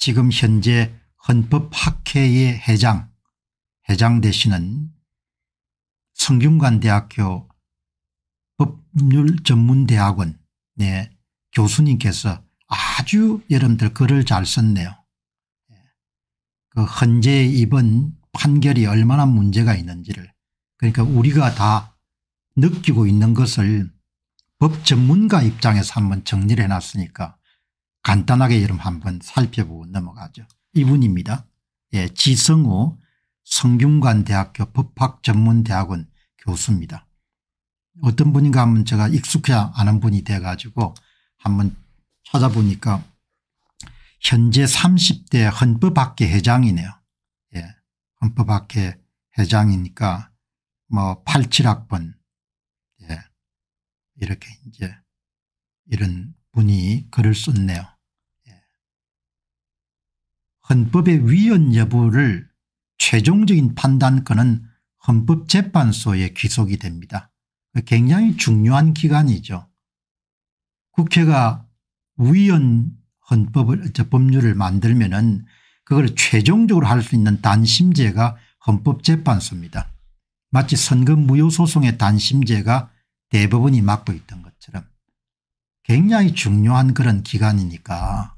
지금 현재 헌법학회의 회장 회장 대신은 성균관대학교 법률전문대학원 네, 교수님께서 아주 여러분들 글을 잘 썼네요. 그 헌재의 이번 판결이 얼마나 문제가 있는지를 그러니까 우리가 다 느끼고 있는 것을 법 전문가 입장에서 한번 정리를 해놨으니까 간단하게 여러분 한번 살펴보고 넘어가죠. 이분입니다. 예, 지성호 성균관대학교 법학전문대학원 교수입니다. 어떤 분인가 하면 제가 익숙해야 아는 분이 돼가지고 한번 찾아보니까 현재 30대 헌법학회 회장이네요. 예, 헌법학회 회장이니까 뭐 87학번 예, 이렇게 이제 이런 분이 글을 썼네요. 헌법의 위헌 여부를 최종적인 판단권은 헌법재판소에 귀속이 됩니다. 굉장히 중요한 기관이죠. 국회가 위헌 헌법을 법률을 만들면 은 그걸 최종적으로 할 수 있는 단심제가 헌법재판소입니다. 마치 선거 무효 소송의 단심제가 대법원이 맡고 있던 것처럼 굉장히 중요한 그런 기관이니까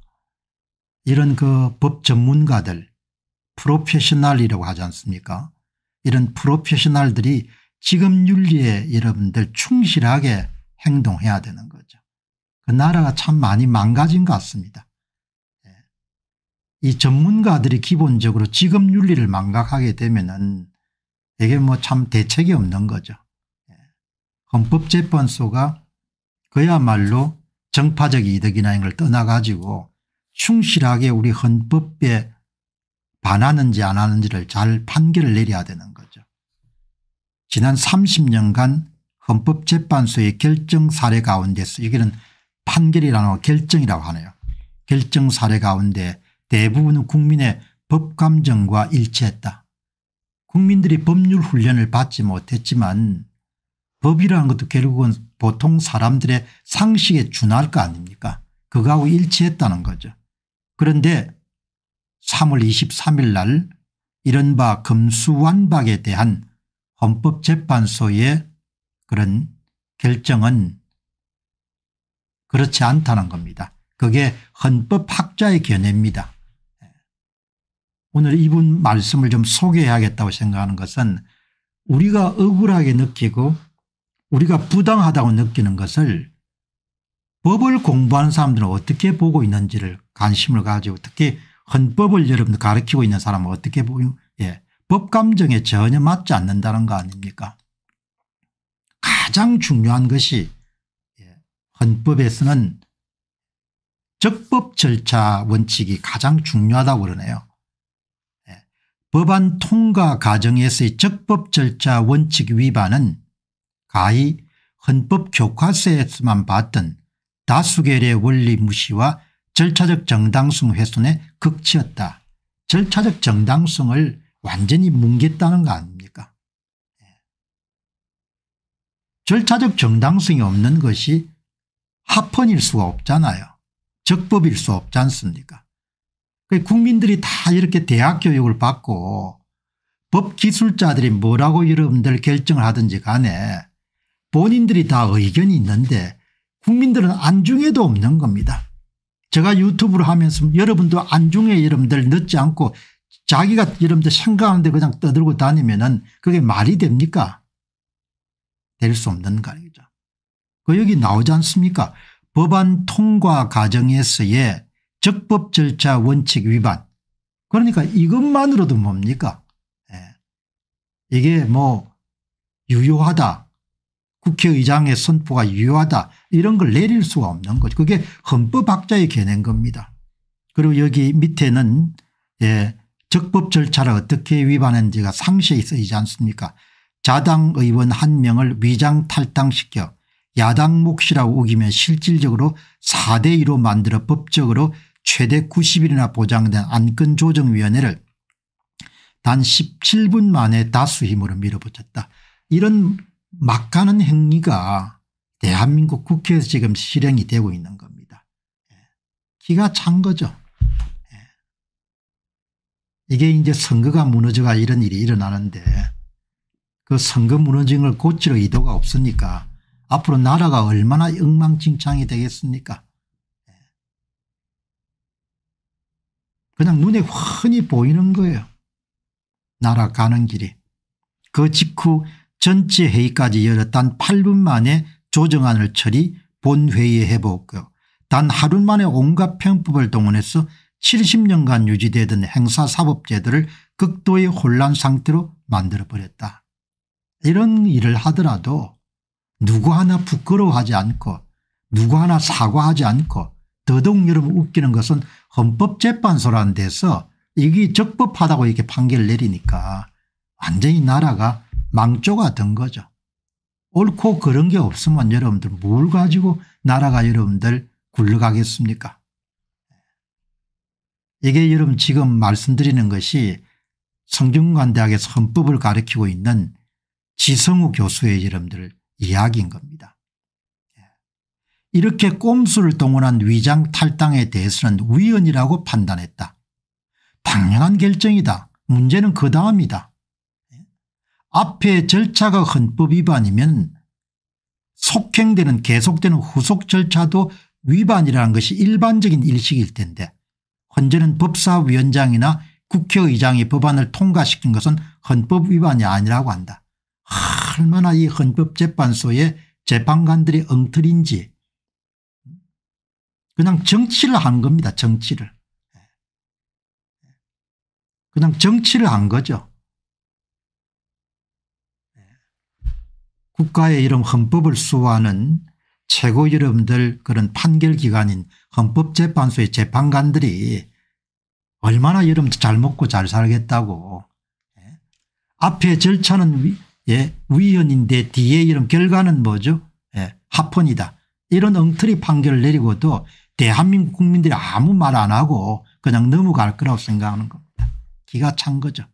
이런 그 법 전문가들 프로페셔널이라고 하지 않습니까 이런 프로페셔널들이 지금 윤리에 여러분들 충실하게 행동해야 되는 거죠. 그 나라가 참 많이 망가진 것 같습니다. 예. 이 전문가들이 기본적으로 지금 윤리를 망각하게 되면은 이게 뭐 참 대책이 없는 거죠. 예. 헌법재판소가 그야말로 정파적 이득이나 이걸 런 떠나가지고 충실하게 우리 헌법에 반하는지 안 하는지를 잘 판결을 내려야 되는 거죠. 지난 30년간 헌법재판소의 결정 사례 가운데서 여기는 판결이라는 결정이라고 하네요. 결정 사례 가운데 대부분은 국민의 법감정과 일치했다. 국민들이 법률 훈련을 받지 못했지만 법이라는 것도 결국은 보통 사람들의 상식에 준할 거 아닙니까 그거하고 일치했다는 거죠. 그런데 3월 23일 날 이른바 금수완박에 대한 헌법재판소의 그런 결정은 그렇지 않다는 겁니다. 그게 헌법학자의 견해입니다. 오늘 이분 말씀을 좀 소개해야겠다고 생각하는 것은 우리가 억울하게 느끼고 우리가 부당하다고 느끼는 것을 법을 공부하는 사람들은 어떻게 보고 있는지를 관심을 가지고 특히 헌법을 여러분들 가르치고 있는 사람은 어떻게 보면 예, 법감정에 전혀 맞지 않는다는 거 아닙니까 가장 중요한 것이 예, 헌법에서는 적법 절차 원칙이 가장 중요하다고 그러네요. 예, 법안 통과 과정에서의 적법 절차 원칙 위반은 가히 헌법 교과서에서만 봤던 다수결의 원리 무시와 절차적 정당성 훼손의 극치였다. 절차적 정당성을 완전히 뭉갰다는 거 아닙니까 예. 절차적 정당성이 없는 것이 합헌일 수가 없잖아요. 적법일 수 없지 않습니까 그 국민들이 다 이렇게 대학 교육을 받고 법기술자들이 뭐라고 여러분들 결정을 하든지 간에 본인들이 다 의견이 있는데 국민들은 안중에도 없는 겁니다. 제가 유튜브를 하면서 여러분도 안중에 여러분들 넣지 않고 자기가 여러분들 생각하는데 그냥 떠들고 다니면 은 그게 말이 됩니까 될 수 없는 거 아니죠 그 여기 나오지 않습니까 법안 통과 과정에서의 적법 절차 원칙 위반 그러니까 이것만으로도 뭡니까 예. 이게 뭐 유효하다 국회의장의 선포가 유효하다 이런 걸 내릴 수가 없는 거죠. 그게 헌법학자의 개낸 겁니다. 그리고 여기 밑에는 예, 적법 절차를 어떻게 위반했는지가 상세히 쓰이지 않습니까 자당 의원 한 명을 위장 탈당시켜 야당 몫이라고 우기며 실질적으로 4대 2로 만들어 법적으로 최대 90일이나 보장된 안건조정위원회를 단 17분 만에 다수 힘으로 밀어붙였다. 이런 막가는 행위가 대한민국 국회에서 지금 실행이 되고 있는 겁니다. 예. 기가 찬 거죠. 예. 이게 이제 선거가 무너져가 이런 일이 일어나는데 그 선거 무너진 걸 고치러 이도가 없으니까 앞으로 나라가 얼마나 엉망진창이 되겠습니까 예. 그냥 눈에 훤히 보이는 거예요. 나라 가는 길이. 그 직후 전체 회의까지 열었단 8분 만에 조정안을 처리 본회의에 해보았고요. 단 하루 만에 온갖 편법을 동원해서 70년간 유지되던 행사사법제도를 극도의 혼란 상태로 만들어버렸다. 이런 일을 하더라도 누구 하나 부끄러워하지 않고 누구 하나 사과하지 않고 더더욱 여러분 웃기는 것은 헌법재판소라는 데서 이게 적법하다고 이렇게 판결을 내리니까 완전히 나라가 망조가 된 거죠. 옳고 그런 게 없으면 여러분들 뭘 가지고 나라가 여러분들 굴러가겠습니까? 이게 여러분 지금 말씀드리는 것이 성균관대학에서 헌법을 가르치고 있는 지성우 교수의 여러분들 이야기인 겁니다. 이렇게 꼼수를 동원한 위장 탈당에 대해서는 위헌이라고 판단했다. 당연한 결정이다. 문제는 그 다음이다. 앞에 절차가 헌법 위반이면 속행되는 계속되는 후속 절차도 위반이라는 것이 일반적인 일식일 텐데 헌재는 법사위원장이나 국회의장이 법안을 통과시킨 것은 헌법 위반이 아니라고 한다. 얼마나 이 헌법재판소의 재판관들이 엉터리인지 그냥 정치를 한 겁니다. 정치를. 그냥 정치를 한 거죠. 국가의 이름 헌법을 수호하는 최고 이름들 그런 판결기관인 헌법재판소의 재판관들이 얼마나 여름 잘 먹고 잘 살겠다고 예. 앞에 절차는 위, 예, 위헌인데 뒤에 이런 결과는 뭐죠 예, 합헌이다 이런 엉터리 판결을 내리고도 대한민국 국민들이 아무 말 안 하고 그냥 넘어갈 거라고 생각하는 겁니다. 기가 찬 거죠.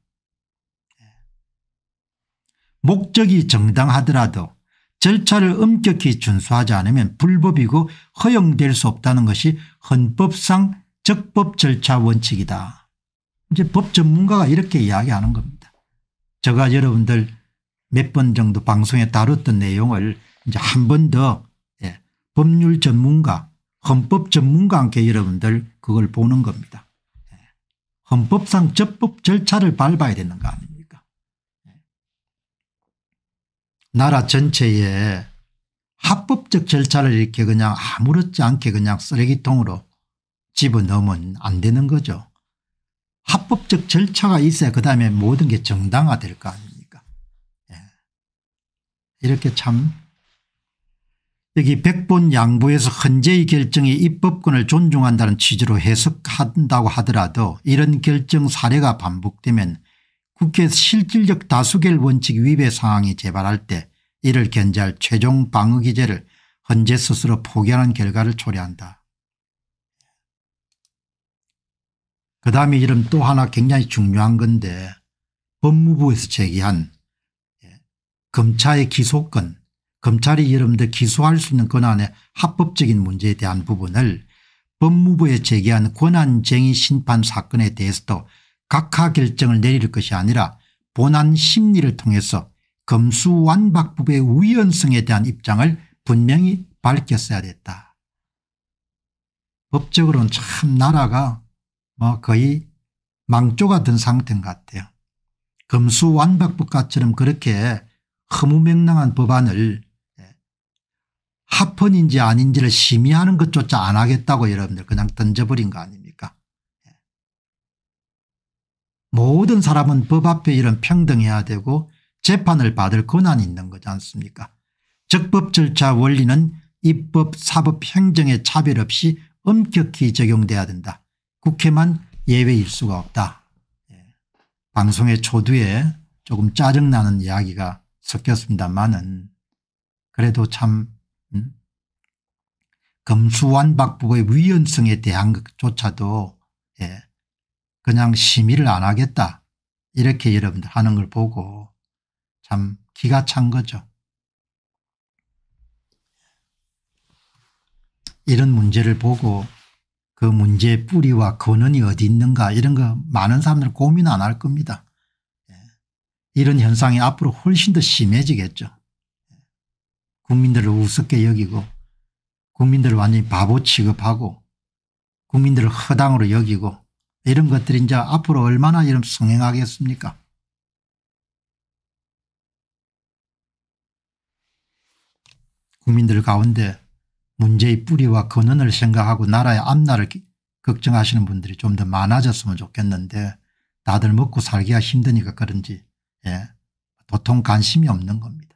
목적이 정당하더라도 절차를 엄격히 준수하지 않으면 불법이고 허용될 수 없다는 것이 헌법상 적법 절차 원칙이다. 이제 법 전문가가 이렇게 이야기하는 겁니다. 제가 여러분들 몇 번 정도 방송에 다뤘던 내용을 이제 한 번더 예, 법률 전문가 헌법 전문가 함께 여러분들 그걸 보는 겁니다. 예, 헌법상 적법 절차를 밟아야 되는 거 아닙니까 나라 전체에 합법적 절차를 이렇게 그냥 아무렇지 않게 그냥 쓰레기통으로 집어넣으면 안 되는 거죠. 합법적 절차가 있어야 그 다음에 모든 게 정당화될 거 아닙니까 예. 이렇게 참 여기 백본 양보에서 헌재의 결정이 입법권을 존중한다는 취지로 해석한다고 하더라도 이런 결정 사례가 반복되면 국회 실질적 다수결 원칙 위배 상황이 재발할 때 이를 견제할 최종 방어기제를 헌재 스스로 포기하는 결과를 초래한다. 그 다음에 이름 또 하나 굉장히 중요한 건데 법무부에서 제기한 예, 검찰의 기소권 검찰이 여러분들 기소할 수 있는 권한의 합법적인 문제에 대한 부분을 법무부에 제기한 권한쟁의 심판 사건에 대해서도 각하 결정을 내릴 것이 아니라 본안 심리를 통해서 검수완박법의 위헌성에 대한 입장을 분명히 밝혔어야 됐다. 법적으로는 참 나라가 뭐 거의 망조가 된 상태인 것 같아요. 검수완박법과처럼 그렇게 허무맹랑한 법안을 합헌인지 아닌지를 심의하는 것조차 안 하겠다고 여러분들 그냥 던져버린 거 아닙니까 모든 사람은 법 앞에 이런 평등해야 되고 재판을 받을 권한이 있는 거지 않습니까 적법 절차 원리는 입법 사법 행정의 차별 없이 엄격히 적용돼야 된다. 국회만 예외일 수가 없다. 예. 방송의 초두에 조금 짜증나는 이야기가 섞였습니다만은 그래도 참 음? 검수완박법의 위헌성에 대한 것조차도 예. 그냥 심의를 안 하겠다 이렇게 여러분들 하는 걸 보고 참 기가 찬 거죠. 이런 문제를 보고 그 문제의 뿌리와 근원이 어디 있는가 이런 거 많은 사람들 은 고민 안 할 겁니다. 예. 이런 현상이 앞으로 훨씬 더 심해지겠죠. 예. 국민들을 우습게 여기고 국민들을 완전히 바보 취급하고 국민들을 허당으로 여기고 이런 것들이 이제 앞으로 얼마나 이런 성행하겠습니까? 국민들 가운데 문제의 뿌리와 근원을 생각하고 나라의 앞날을 걱정하시는 분들이 좀 더 많아졌으면 좋겠는데 다들 먹고 살기가 힘드니까 그런지 예, 도통 관심이 없는 겁니다.